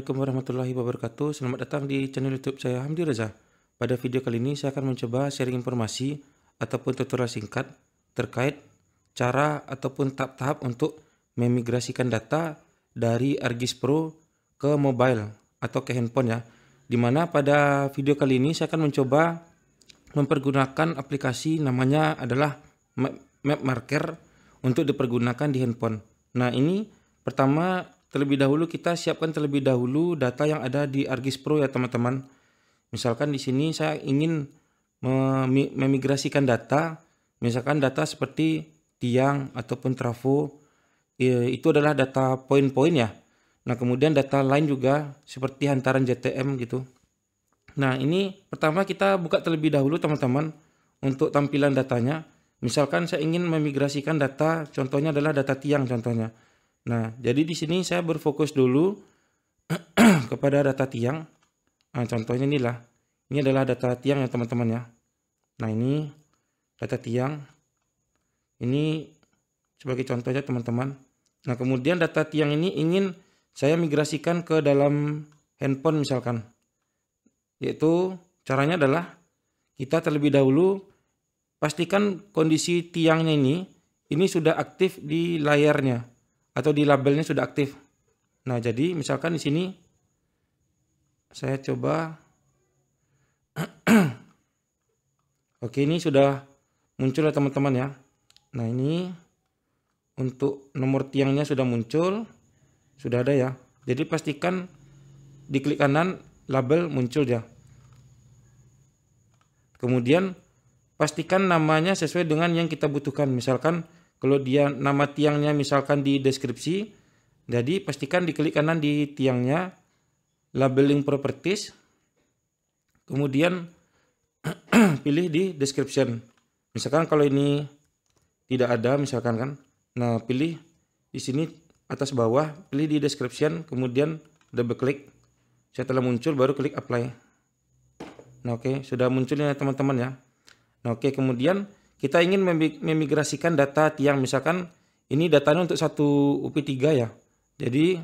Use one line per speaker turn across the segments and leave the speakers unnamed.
Assalamualaikum warahmatullahi wabarakatuh Selamat datang di channel youtube saya Hamdi Reza Pada video kali ini saya akan mencoba sharing informasi Ataupun tutorial singkat Terkait cara ataupun tahap-tahap untuk Memigrasikan data dari ArGIS Pro ke mobile Atau ke handphone ya Dimana pada video kali ini saya akan mencoba Mempergunakan aplikasi namanya adalah Map Marker Untuk dipergunakan di handphone Nah ini pertama terlebih dahulu kita siapkan terlebih dahulu data yang ada di ArcGIS Pro ya teman-teman. Misalkan di sini saya ingin memigrasikan data, misalkan data seperti tiang ataupun trafo itu adalah data poin-poin ya. Nah, kemudian data lain juga seperti hantaran JTM gitu. Nah, ini pertama kita buka terlebih dahulu teman-teman untuk tampilan datanya. Misalkan saya ingin memigrasikan data, contohnya adalah data tiang contohnya. Nah, jadi di sini saya berfokus dulu kepada data tiang. Nah, contohnya inilah. Ini adalah data tiang ya teman-teman ya. Nah, ini data tiang. Ini sebagai contohnya teman-teman. Nah, kemudian data tiang ini ingin saya migrasikan ke dalam handphone misalkan. Yaitu caranya adalah kita terlebih dahulu pastikan kondisi tiangnya ini ini sudah aktif di layarnya atau di labelnya sudah aktif. Nah, jadi misalkan di sini saya coba Oke, ini sudah muncul ya teman-teman ya. Nah, ini untuk nomor tiangnya sudah muncul. Sudah ada ya. Jadi pastikan di klik kanan label muncul ya. Kemudian pastikan namanya sesuai dengan yang kita butuhkan. Misalkan kalau dia nama tiangnya misalkan di deskripsi, jadi pastikan diklik kanan di tiangnya labeling properties, kemudian pilih di description. Misalkan kalau ini tidak ada misalkan kan. Nah, pilih di sini atas bawah, pilih di description, kemudian double klik. Setelah muncul baru klik apply. Nah, oke, okay. sudah munculnya teman-teman ya. Nah, oke, okay. kemudian kita ingin memigrasikan data tiang misalkan ini datanya untuk satu UP3 ya. Jadi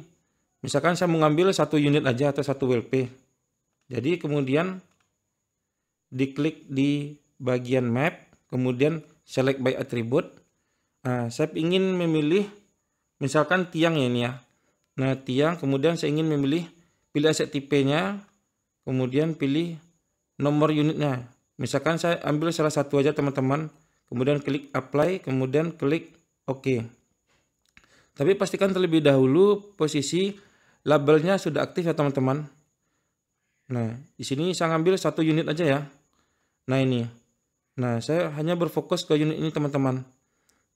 misalkan saya mengambil satu unit aja atau satu WLP. Jadi kemudian diklik di bagian map, kemudian select by attribute. Nah, saya ingin memilih misalkan tiang ya ini ya. Nah, tiang kemudian saya ingin memilih pilih aset tipe-nya, kemudian pilih nomor unitnya. Misalkan saya ambil salah satu aja teman-teman kemudian klik apply, kemudian klik OK. Tapi pastikan terlebih dahulu posisi labelnya sudah aktif ya teman-teman. Nah, di sini saya ngambil satu unit aja ya. Nah ini. Nah, saya hanya berfokus ke unit ini teman-teman.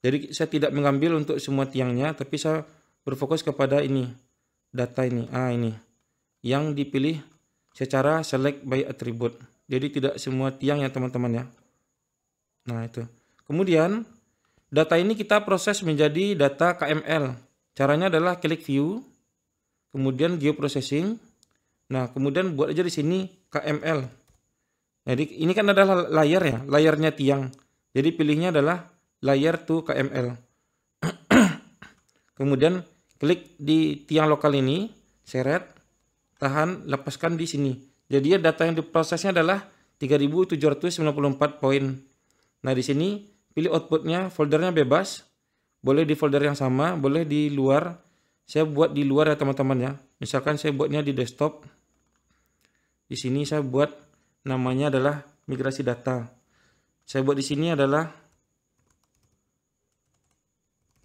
Jadi saya tidak mengambil untuk semua tiangnya, tapi saya berfokus kepada ini. Data ini, ah ini. Yang dipilih secara select by attribute. Jadi tidak semua tiang ya teman-teman ya. Nah itu. Kemudian data ini kita proses menjadi data KML. Caranya adalah klik view, kemudian geoprocessing. Nah, kemudian buat aja di sini KML. Jadi ini kan adalah layar ya, layarnya tiang. Jadi pilihnya adalah layar to KML. kemudian klik di tiang lokal ini, seret, tahan, lepaskan di sini. Jadi data yang diprosesnya adalah 3794 poin. Nah, di sini pilih outputnya, foldernya bebas, boleh di folder yang sama, boleh di luar. Saya buat di luar ya teman-teman ya. Misalkan saya buatnya di desktop. Di sini saya buat namanya adalah migrasi data. Saya buat di sini adalah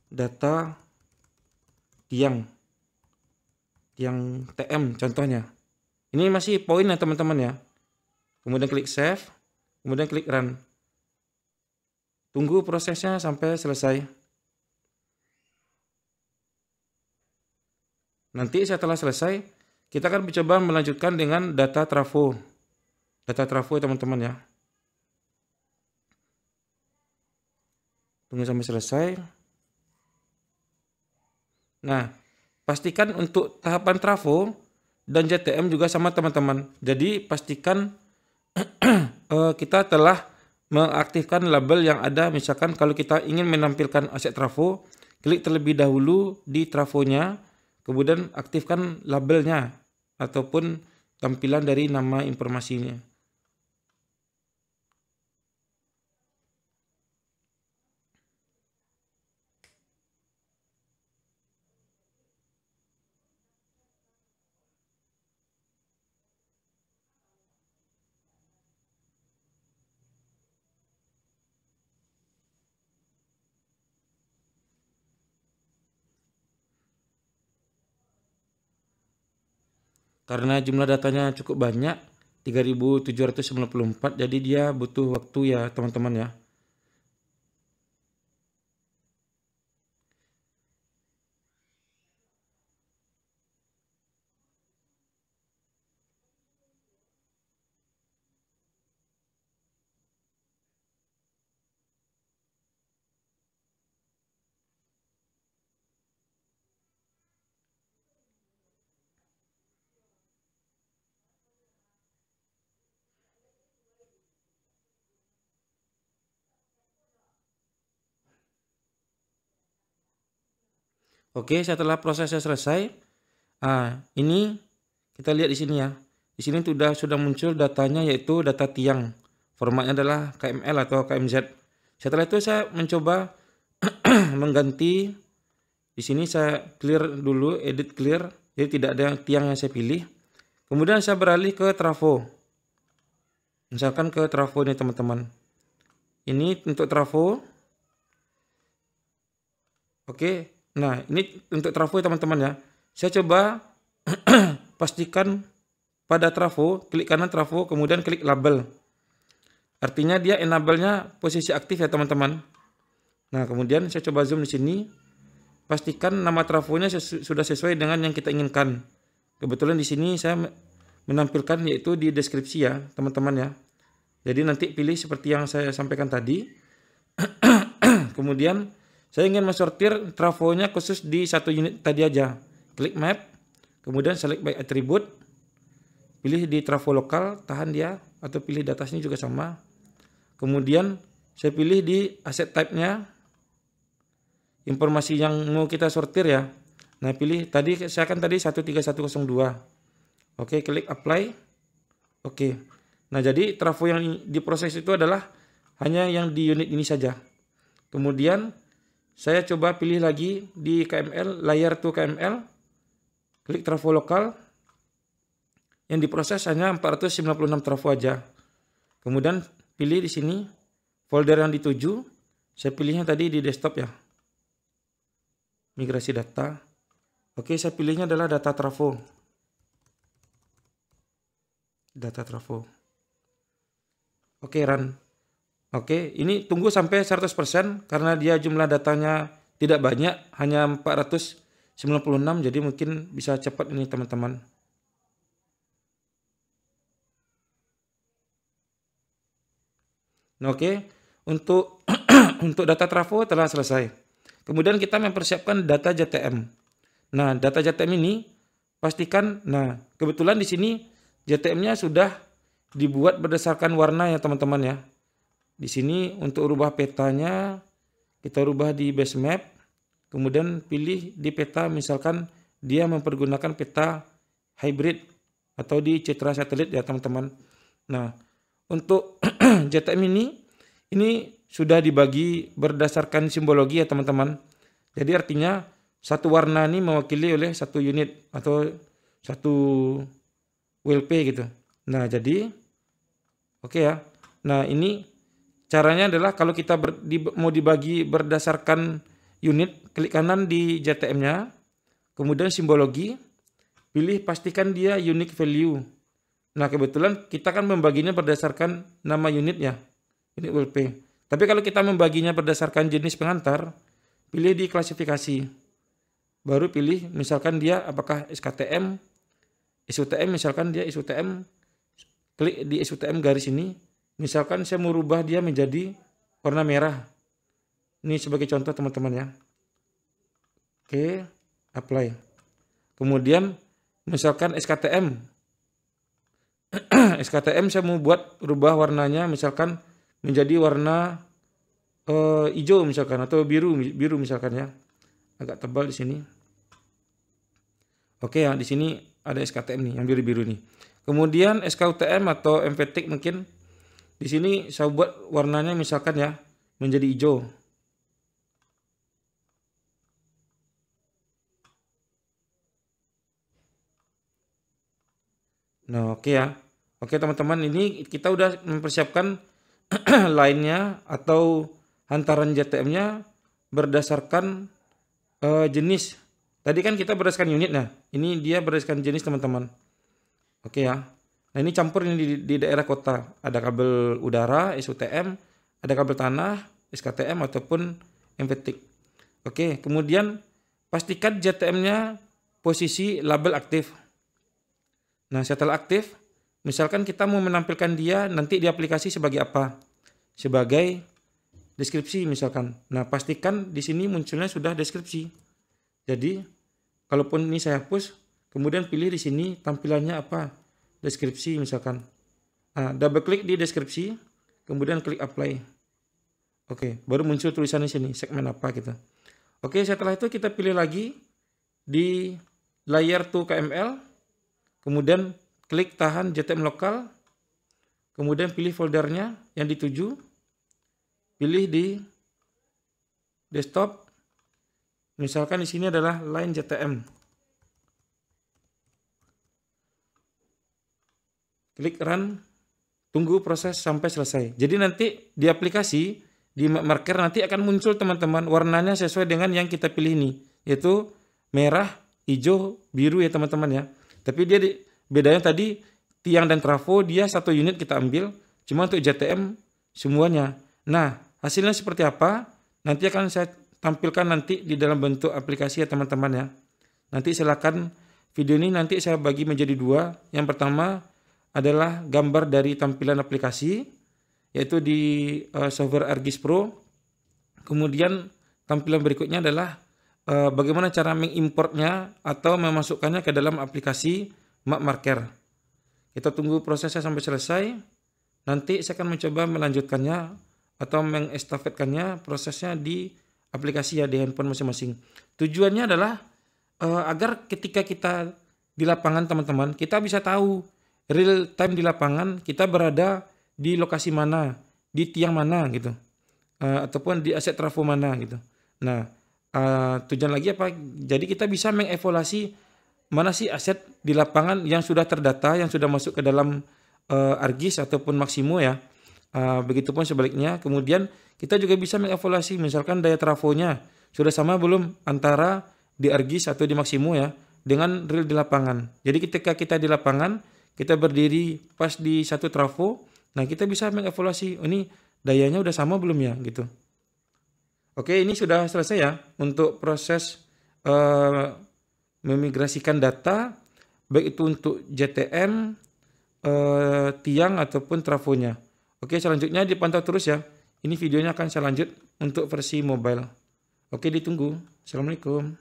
data tiang tiang TM contohnya. Ini masih poin ya teman-teman ya. Kemudian klik save, kemudian klik run. Tunggu prosesnya sampai selesai. Nanti setelah selesai, kita akan mencoba melanjutkan dengan data trafo. Data trafo teman-teman ya. Tunggu sampai selesai. Nah, pastikan untuk tahapan trafo dan JTM juga sama teman-teman. Jadi pastikan eh, kita telah mengaktifkan label yang ada. Misalkan kalau kita ingin menampilkan aset trafo, klik terlebih dahulu di trafonya, kemudian aktifkan labelnya ataupun tampilan dari nama informasinya. karena jumlah datanya cukup banyak 3794 jadi dia butuh waktu ya teman-teman ya Oke, setelah prosesnya selesai, ah, ini kita lihat di sini ya. Di sini sudah sudah muncul datanya yaitu data tiang. Formatnya adalah KML atau KMZ. Setelah itu saya mencoba mengganti di sini saya clear dulu, edit clear. Jadi tidak ada tiang yang saya pilih. Kemudian saya beralih ke trafo. Misalkan ke trafo ini teman-teman. Ini untuk trafo. Oke, Nah, ini untuk trafo ya, teman-teman ya. Saya coba pastikan pada trafo, klik kanan trafo, kemudian klik label. Artinya dia enable-nya posisi aktif ya teman-teman. Nah, kemudian saya coba zoom di sini. Pastikan nama trafonya sesu sudah sesuai dengan yang kita inginkan. Kebetulan di sini saya menampilkan yaitu di deskripsi ya, teman-teman ya. Jadi nanti pilih seperti yang saya sampaikan tadi. Kemudian saya ingin mensortir trafonya khusus di satu unit tadi aja. Klik map, kemudian select by attribute, pilih di trafo lokal, tahan dia, atau pilih data sini juga sama. Kemudian saya pilih di asset type-nya, informasi yang mau kita sortir ya. Nah pilih tadi saya akan tadi 13102. Oke klik apply. Oke. Nah jadi trafo yang diproses itu adalah hanya yang di unit ini saja. Kemudian saya coba pilih lagi di KML, layar to KML. Klik trafo lokal. Yang diproses hanya 496 trafo aja. Kemudian pilih di sini folder yang dituju. Saya pilihnya tadi di desktop ya. Migrasi data. Oke, saya pilihnya adalah data trafo. Data trafo. Oke, run. Oke, ini tunggu sampai 100% karena dia jumlah datanya tidak banyak, hanya 496 jadi mungkin bisa cepat ini teman-teman. Nah, oke, untuk untuk data trafo telah selesai. Kemudian kita mempersiapkan data JTM. Nah, data JTM ini pastikan nah, kebetulan di sini JTM-nya sudah dibuat berdasarkan warna ya teman-teman ya. Di sini untuk rubah petanya kita rubah di base map. Kemudian pilih di peta misalkan dia mempergunakan peta hybrid atau di citra satelit ya teman-teman. Nah, untuk JTM ini ini sudah dibagi berdasarkan simbologi ya teman-teman. Jadi artinya satu warna ini mewakili oleh satu unit atau satu WLP gitu. Nah, jadi oke okay ya. Nah, ini Caranya adalah kalau kita ber, di, mau dibagi berdasarkan unit, klik kanan di JTM-nya, kemudian simbologi, pilih pastikan dia unique value. Nah kebetulan kita kan membaginya berdasarkan nama unitnya, unit ULP. Tapi kalau kita membaginya berdasarkan jenis pengantar, pilih di klasifikasi. Baru pilih misalkan dia apakah SKTM, SUTM misalkan dia SUTM, klik di SUTM garis ini, Misalkan saya mau rubah dia menjadi warna merah. Ini sebagai contoh teman-teman ya. Oke, apply. Kemudian misalkan SKTM. SKTM saya mau buat rubah warnanya misalkan menjadi warna uh, hijau misalkan atau biru biru misalkan ya. Agak tebal di sini. Oke ya, di sini ada SKTM nih yang biru-biru nih. Kemudian SKUTM atau MPTIK mungkin di sini saya buat warnanya misalkan ya menjadi hijau. Nah, oke okay ya. Oke, okay, teman-teman, ini kita udah mempersiapkan lainnya atau hantaran JTM-nya berdasarkan uh, jenis. Tadi kan kita berdasarkan unit, nah ini dia berdasarkan jenis, teman-teman. Oke okay ya. Nah ini campur ini di, di daerah kota. Ada kabel udara, SUTM, ada kabel tanah, SKTM ataupun MPTIC. Oke, kemudian pastikan JTM-nya posisi label aktif. Nah setelah aktif, misalkan kita mau menampilkan dia nanti di aplikasi sebagai apa? Sebagai deskripsi misalkan. Nah pastikan di sini munculnya sudah deskripsi. Jadi kalaupun ini saya hapus, kemudian pilih di sini tampilannya apa? deskripsi misalkan. Nah, double klik di deskripsi, kemudian klik apply. Oke, baru muncul tulisan di sini, segmen apa gitu. Oke, setelah itu kita pilih lagi di layer to KML, kemudian klik tahan JTM lokal, kemudian pilih foldernya yang dituju, pilih di desktop, misalkan di sini adalah line JTM. klik run, tunggu proses sampai selesai. Jadi nanti di aplikasi, di marker nanti akan muncul teman-teman warnanya sesuai dengan yang kita pilih ini, yaitu merah, hijau, biru ya teman-teman ya. Tapi dia di, bedanya tadi tiang dan trafo dia satu unit kita ambil, cuma untuk JTM semuanya. Nah, hasilnya seperti apa? Nanti akan saya tampilkan nanti di dalam bentuk aplikasi ya teman-teman ya. Nanti silakan video ini nanti saya bagi menjadi dua. Yang pertama adalah gambar dari tampilan aplikasi yaitu di uh, software ArcGIS Pro. Kemudian tampilan berikutnya adalah uh, bagaimana cara mengimportnya atau memasukkannya ke dalam aplikasi Map Marker. Kita tunggu prosesnya sampai selesai. Nanti saya akan mencoba melanjutkannya atau mengestafetkannya prosesnya di aplikasi ya di handphone masing-masing. Tujuannya adalah uh, agar ketika kita di lapangan teman-teman kita bisa tahu real time di lapangan kita berada di lokasi mana, di tiang mana gitu, uh, ataupun di aset trafo mana gitu. Nah uh, tujuan lagi apa? Jadi kita bisa mengevaluasi mana sih aset di lapangan yang sudah terdata, yang sudah masuk ke dalam uh, Argis ataupun maksimo ya. Uh, begitupun sebaliknya. Kemudian kita juga bisa mengevaluasi misalkan daya trafonya sudah sama belum antara di Argis atau di maksimo ya dengan real di lapangan. Jadi ketika kita di lapangan kita berdiri pas di satu trafo, nah kita bisa mengevaluasi, oh, ini dayanya udah sama belum ya gitu. Oke, ini sudah selesai ya untuk proses uh, memigrasikan data baik itu untuk JTM, uh, eh, tiang ataupun trafonya. Oke, selanjutnya dipantau terus ya. Ini videonya akan saya lanjut untuk versi mobile. Oke, ditunggu. Assalamualaikum.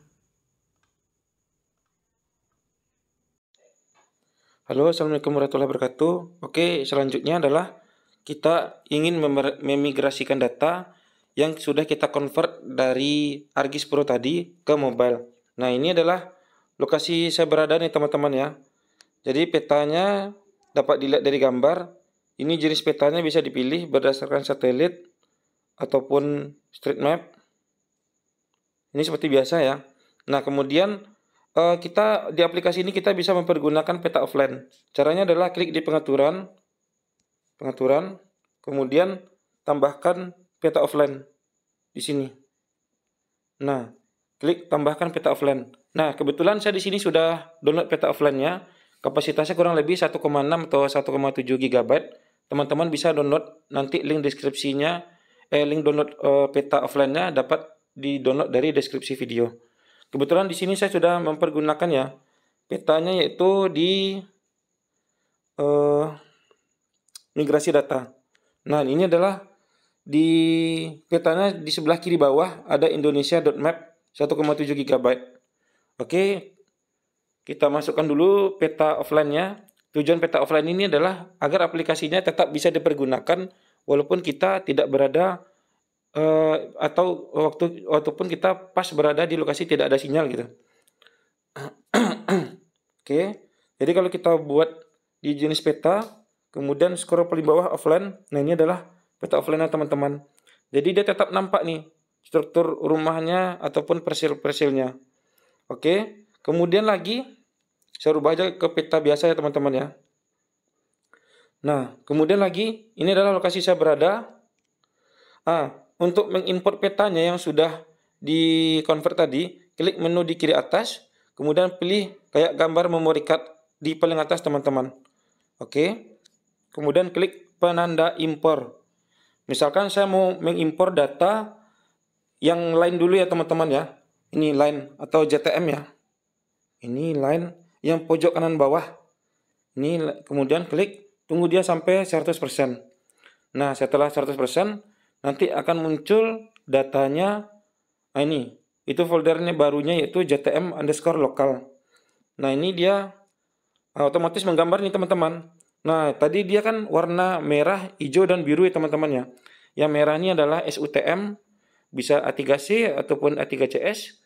Halo, Assalamualaikum warahmatullahi wabarakatuh. Oke, selanjutnya adalah kita ingin memigrasikan data yang sudah kita convert dari Argis Pro tadi ke mobile. Nah, ini adalah lokasi saya berada nih teman-teman ya. Jadi petanya dapat dilihat dari gambar. Ini jenis petanya bisa dipilih berdasarkan satelit ataupun street map. Ini seperti biasa ya. Nah, kemudian Eh, kita di aplikasi ini kita bisa mempergunakan peta offline. Caranya adalah klik di pengaturan, pengaturan, kemudian tambahkan peta offline di sini. Nah, klik tambahkan peta offline. Nah, kebetulan saya di sini sudah download peta offline-nya. Kapasitasnya kurang lebih 1,6 atau 1,7 GB. Teman-teman bisa download nanti link deskripsinya, eh, link download uh, peta offline-nya dapat di-download dari deskripsi video. Kebetulan di sini saya sudah mempergunakan mempergunakannya. Petanya yaitu di uh, migrasi data. Nah, ini adalah di petanya di sebelah kiri bawah ada indonesia.map 1,7 GB. Oke. Kita masukkan dulu peta offline-nya. Tujuan peta offline ini adalah agar aplikasinya tetap bisa dipergunakan walaupun kita tidak berada uh, atau waktu ataupun kita pas berada di lokasi tidak ada sinyal gitu. Oke. Okay. Jadi kalau kita buat di jenis peta, kemudian scroll paling bawah offline, nah ini adalah peta offline ya, teman-teman. Jadi dia tetap nampak nih struktur rumahnya ataupun persil-persilnya. Oke. Okay. Kemudian lagi saya rubah aja ke peta biasa ya teman-teman ya. Nah, kemudian lagi ini adalah lokasi saya berada. Ah, untuk mengimport petanya yang sudah di convert tadi, klik menu di kiri atas, kemudian pilih kayak gambar memory card di paling atas teman-teman. Oke. Kemudian klik penanda impor. Misalkan saya mau mengimpor data yang lain dulu ya teman-teman ya. Ini line atau JTM ya. Ini line yang pojok kanan bawah. Ini kemudian klik tunggu dia sampai 100%. Nah, setelah 100%, nanti akan muncul datanya nah ini itu foldernya barunya yaitu jtm underscore lokal nah ini dia ah, otomatis menggambar nih teman-teman nah tadi dia kan warna merah hijau dan biru ya teman temannya yang merah ini adalah SUTM bisa A3C ataupun A3CS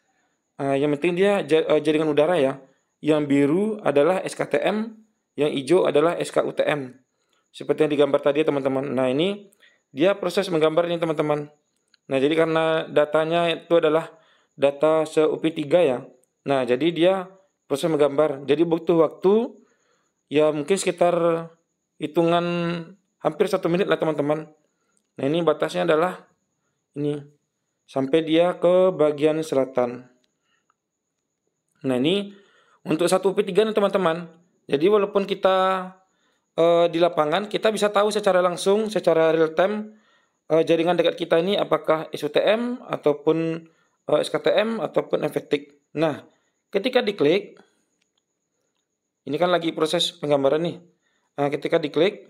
uh, ah, yang penting dia ah, jaringan udara ya yang biru adalah SKTM yang hijau adalah SKUTM seperti yang digambar tadi ya, teman-teman nah ini dia proses menggambar ini teman-teman. Nah, jadi karena datanya itu adalah data se-UP3 ya. Nah, jadi dia proses menggambar. Jadi butuh waktu ya mungkin sekitar hitungan hampir satu menit lah teman-teman. Nah, ini batasnya adalah ini. Sampai dia ke bagian selatan. Nah, ini untuk satu UP3 nih teman-teman. Jadi walaupun kita uh, di lapangan kita bisa tahu secara langsung, secara real time uh, jaringan dekat kita ini apakah SUTM ataupun uh, eh, SKTM ataupun efektif. Nah, ketika diklik, ini kan lagi proses penggambaran nih. Nah, ketika diklik,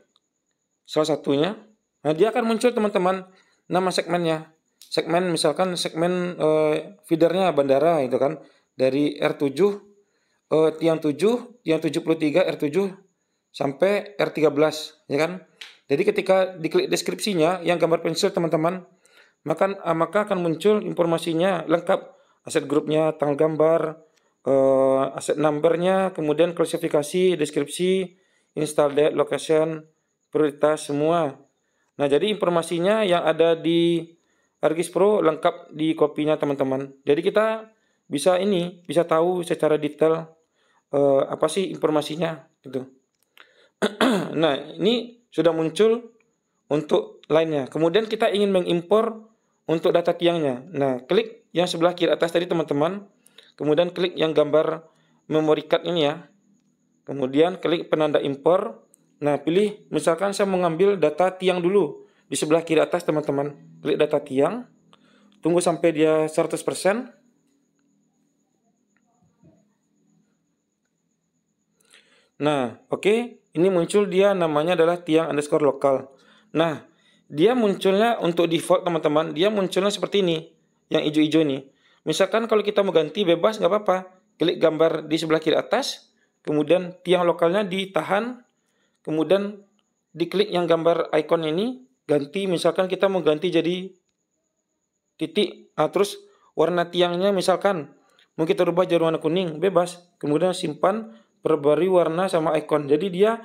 salah satunya, nah dia akan muncul teman-teman nama segmennya. Segmen misalkan segmen uh, feedernya bandara itu kan dari R7 uh, tiang 7, tiang 73, R7 sampai R13 ya kan. Jadi ketika diklik deskripsinya yang gambar pensil teman-teman maka eh, maka akan muncul informasinya lengkap aset grupnya, tanggal gambar, uh, aset numbernya, kemudian klasifikasi, deskripsi, install date, location, prioritas semua. Nah, jadi informasinya yang ada di Argis Pro lengkap di kopinya teman-teman. Jadi kita bisa ini, bisa tahu secara detail uh, apa sih informasinya gitu. nah, ini sudah muncul untuk lainnya. Kemudian kita ingin mengimpor untuk data tiangnya. Nah, klik yang sebelah kiri atas tadi teman-teman. Kemudian klik yang gambar memory card ini ya. Kemudian klik penanda impor. Nah, pilih misalkan saya mengambil data tiang dulu di sebelah kiri atas teman-teman. Klik data tiang. Tunggu sampai dia 100%. Nah, oke. Okay ini muncul dia namanya adalah tiang underscore lokal. Nah, dia munculnya untuk default teman-teman, dia munculnya seperti ini, yang hijau-hijau ini. Misalkan kalau kita mau ganti bebas nggak apa-apa, klik gambar di sebelah kiri atas, kemudian tiang lokalnya ditahan, kemudian diklik yang gambar icon ini, ganti misalkan kita mau ganti jadi titik, nah, terus warna tiangnya misalkan mau kita rubah jadi warna kuning, bebas, kemudian simpan, perbarui warna sama icon. Jadi dia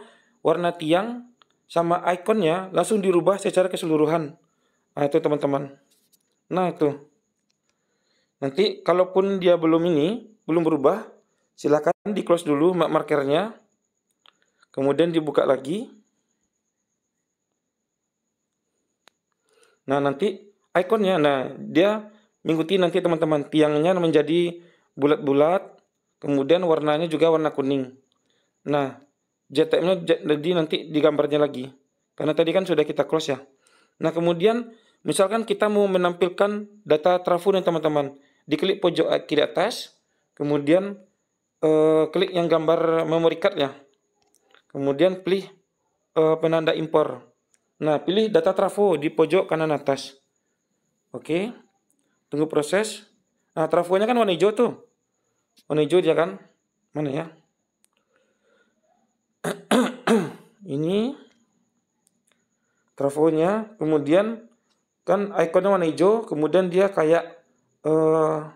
warna tiang sama ikonnya langsung dirubah secara keseluruhan. Nah, itu teman-teman. Nah, itu. Nanti kalaupun dia belum ini, belum berubah, silahkan di close dulu markernya. Kemudian dibuka lagi. Nah, nanti ikonnya nah dia mengikuti nanti teman-teman tiangnya menjadi bulat-bulat Kemudian warnanya juga warna kuning. Nah, JTM-nya jadi nanti di lagi. Karena tadi kan sudah kita close ya. Nah, kemudian misalkan kita mau menampilkan data trafo nih teman-teman. Diklik pojok kiri atas, kemudian eh, klik yang gambar memory card ya. Kemudian pilih eh, penanda impor. Nah, pilih data trafo di pojok kanan atas. Oke. Tunggu proses. Nah, trafonya kan warna hijau tuh menuju dia kan mana ya ini trafonya kemudian kan ikonnya warna hijau kemudian dia kayak uh,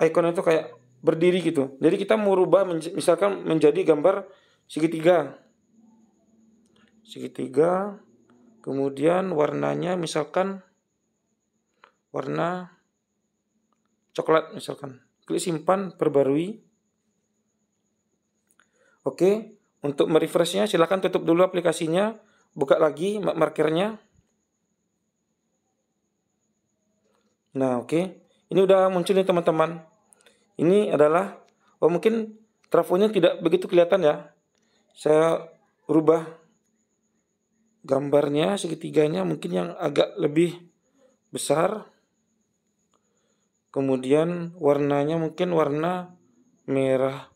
ikonnya itu kayak berdiri gitu jadi kita mau rubah menj misalkan menjadi gambar segitiga segitiga kemudian warnanya misalkan warna coklat misalkan Klik simpan, perbarui. Oke, untuk merefreshnya silahkan tutup dulu aplikasinya. Buka lagi markernya. Nah, oke. Ini udah muncul nih teman-teman. Ini adalah, oh mungkin trafonya tidak begitu kelihatan ya. Saya rubah gambarnya segitiganya mungkin yang agak lebih besar kemudian warnanya mungkin warna merah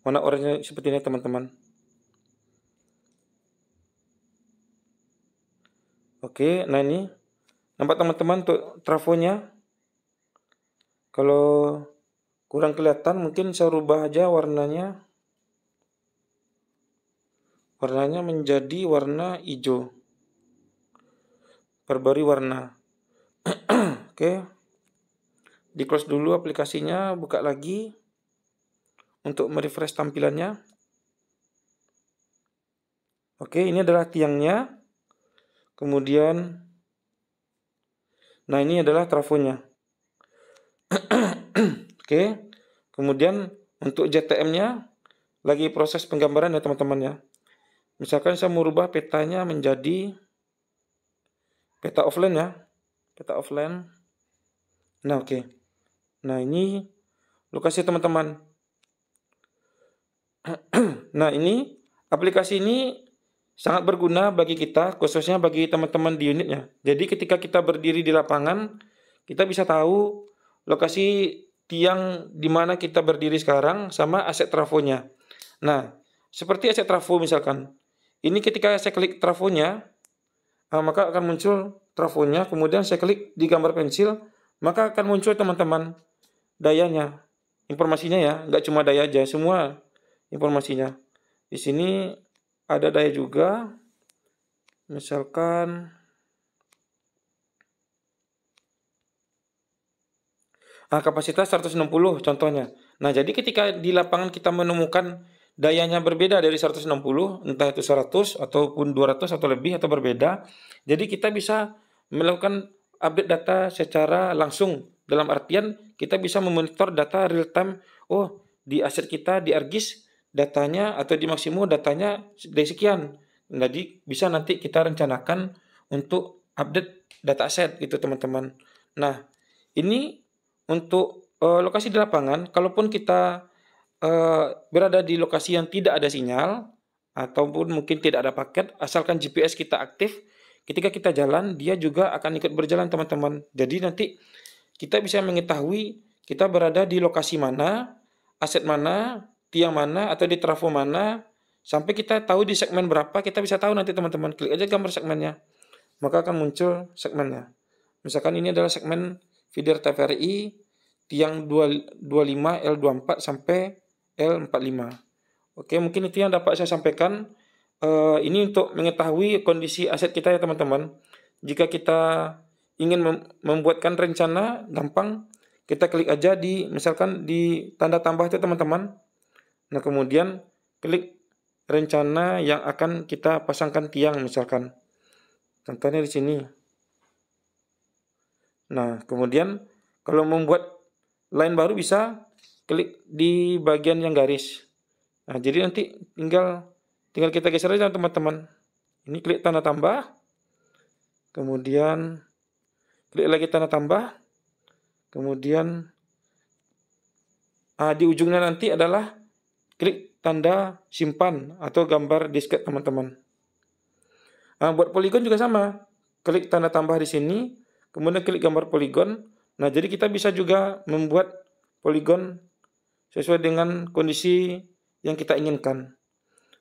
warna oranye seperti ini teman-teman oke nah ini nampak teman-teman untuk trafonya kalau kurang kelihatan mungkin saya rubah aja warnanya warnanya menjadi warna hijau perbarui warna oke okay di close dulu aplikasinya buka lagi untuk merefresh tampilannya oke ini adalah tiangnya kemudian nah ini adalah trafonya oke kemudian untuk JTM nya lagi proses penggambaran ya teman-teman ya misalkan saya mau rubah petanya menjadi peta offline ya peta offline nah oke okay. Nah ini lokasi teman-teman. nah ini aplikasi ini sangat berguna bagi kita, khususnya bagi teman-teman di unitnya. Jadi ketika kita berdiri di lapangan, kita bisa tahu lokasi tiang di mana kita berdiri sekarang sama aset trafonya. Nah, seperti aset trafo misalkan. Ini ketika saya klik trafonya, ah, maka akan muncul trafonya. Kemudian saya klik di gambar pensil, maka akan muncul teman-teman dayanya, informasinya ya, nggak cuma daya aja, semua informasinya. Di sini ada daya juga, misalkan Nah, kapasitas 160 contohnya. Nah, jadi ketika di lapangan kita menemukan dayanya berbeda dari 160, entah itu 100 ataupun 200 atau lebih atau berbeda, jadi kita bisa melakukan update data secara langsung dalam artian kita bisa memonitor data real time, oh di aset kita di Argis datanya atau di maksimum datanya dari sekian. Jadi bisa nanti kita rencanakan untuk update data aset gitu teman-teman. Nah, ini untuk uh, lokasi di lapangan, kalaupun kita uh, berada di lokasi yang tidak ada sinyal ataupun mungkin tidak ada paket, asalkan GPS kita aktif, ketika kita jalan dia juga akan ikut berjalan teman-teman. Jadi nanti kita bisa mengetahui kita berada di lokasi mana, aset mana, tiang mana, atau di trafo mana, sampai kita tahu di segmen berapa, kita bisa tahu nanti teman-teman. Klik aja gambar segmennya. Maka akan muncul segmennya. Misalkan ini adalah segmen feeder TVRI, tiang 25 L24 sampai L45. Oke, mungkin itu yang dapat saya sampaikan. Eh, ini untuk mengetahui kondisi aset kita ya teman-teman. Jika kita ingin membuatkan rencana gampang kita klik aja di misalkan di tanda tambah itu teman-teman nah kemudian klik rencana yang akan kita pasangkan tiang misalkan contohnya di sini nah kemudian kalau membuat line baru bisa klik di bagian yang garis nah jadi nanti tinggal tinggal kita geser aja teman-teman ini klik tanda tambah kemudian klik lagi tanda tambah. Kemudian uh, di ujungnya nanti adalah klik tanda simpan atau gambar disket teman-teman. Nah, buat poligon juga sama. Klik tanda tambah di sini, kemudian klik gambar poligon. Nah, jadi kita bisa juga membuat poligon sesuai dengan kondisi yang kita inginkan.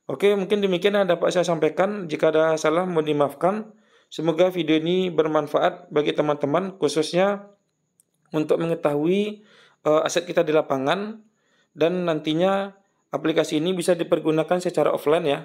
Oke, mungkin demikian yang dapat saya sampaikan. Jika ada salah, mohon dimaafkan. Semoga video ini bermanfaat bagi teman-teman khususnya untuk mengetahui uh, aset kita di lapangan dan nantinya aplikasi ini bisa dipergunakan secara offline ya.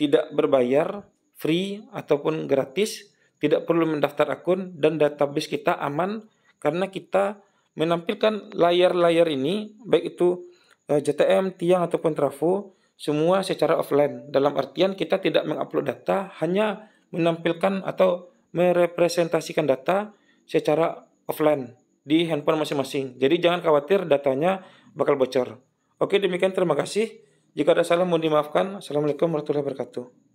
Tidak berbayar, free ataupun gratis, tidak perlu mendaftar akun dan database kita aman karena kita menampilkan layar-layar ini baik itu eh, JTM, Tiang ataupun Trafo semua secara offline. Dalam artian kita tidak mengupload data, hanya menampilkan atau merepresentasikan data secara offline di handphone masing-masing. Jadi jangan khawatir datanya bakal bocor. Oke demikian terima kasih. Jika ada salah mohon dimaafkan. Assalamualaikum warahmatullahi wabarakatuh.